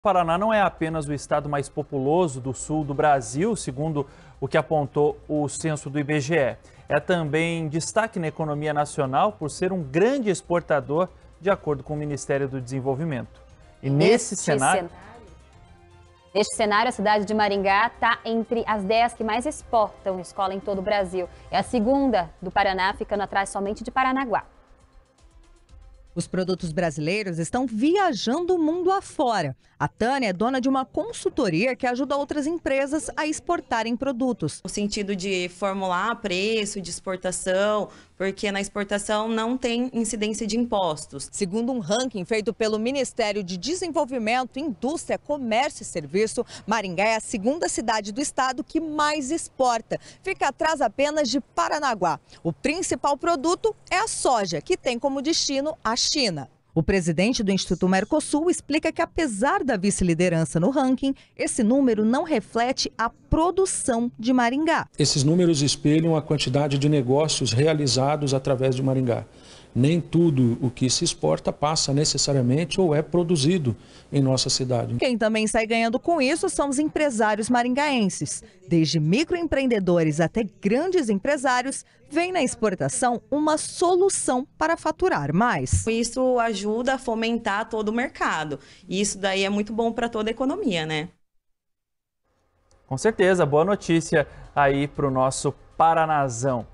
O Paraná não é apenas o estado mais populoso do sul do Brasil, segundo o que apontou o censo do IBGE. É também destaque na economia nacional por ser um grande exportador, de acordo com o Ministério do Desenvolvimento. E nesse cenário... cenário. Neste cenário, a cidade de Maringá está entre as 10 que mais exportam escola em todo o Brasil. É a segunda do Paraná, ficando atrás somente de Paranaguá. Os produtos brasileiros estão viajando o mundo afora. A Tânia é dona de uma consultoria que ajuda outras empresas a exportarem produtos. No sentido de formular preço de exportação, porque na exportação não tem incidência de impostos. Segundo um ranking feito pelo Ministério de Desenvolvimento, Indústria, Comércio e Serviço, Maringá é a segunda cidade do estado que mais exporta. Fica atrás apenas de Paranaguá. O principal produto é a soja, que tem como destino a China. O presidente do Instituto Mercosul explica que, apesar da vice-liderança no ranking, esse número não reflete a produção de Maringá. Esses números espelham a quantidade de negócios realizados através de Maringá nem tudo o que se exporta passa necessariamente ou é produzido em nossa cidade. Quem também sai ganhando com isso são os empresários maringaenses. Desde microempreendedores até grandes empresários, vem na exportação uma solução para faturar mais. Isso ajuda a fomentar todo o mercado. E isso daí é muito bom para toda a economia, né? Com certeza, boa notícia aí para o nosso Paranazão.